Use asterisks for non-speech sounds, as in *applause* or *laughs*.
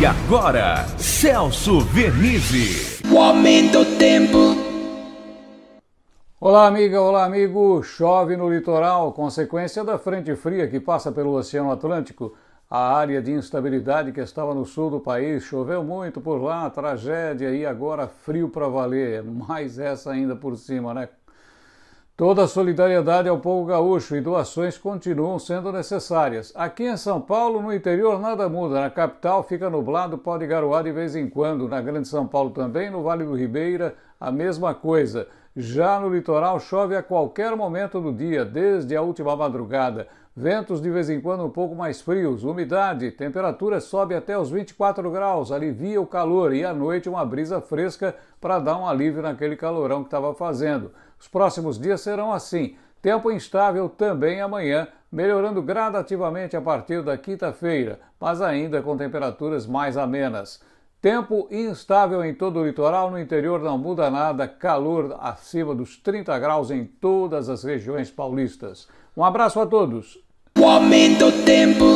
E agora, Celso Vernizzi. O aumento do tempo. Olá, amiga, olá, amigo. Chove no litoral, consequência da frente fria que passa pelo Oceano Atlântico. A área de instabilidade que estava no sul do país choveu muito por lá, tragédia e agora frio para valer. *laughs* Mais essa ainda por cima, né? Toda a solidariedade ao povo gaúcho e doações continuam sendo necessárias. Aqui em São Paulo, no interior, nada muda. Na capital fica nublado, pode garoar de vez em quando. Na Grande São Paulo também, no Vale do Ribeira, a mesma coisa. Já no litoral, chove a qualquer momento do dia, desde a última madrugada. Ventos de vez em quando um pouco mais frios, umidade, temperatura sobe até os 24 graus, alivia o calor e à noite uma brisa fresca para dar um alívio naquele calorão que estava fazendo. Os próximos dias serão assim. Tempo instável também amanhã, melhorando gradativamente a partir da quinta-feira, mas ainda com temperaturas mais amenas. Tempo instável em todo o litoral, no interior não muda nada, calor acima dos 30 graus em todas as regiões paulistas. Um abraço a todos. O aumento tempo.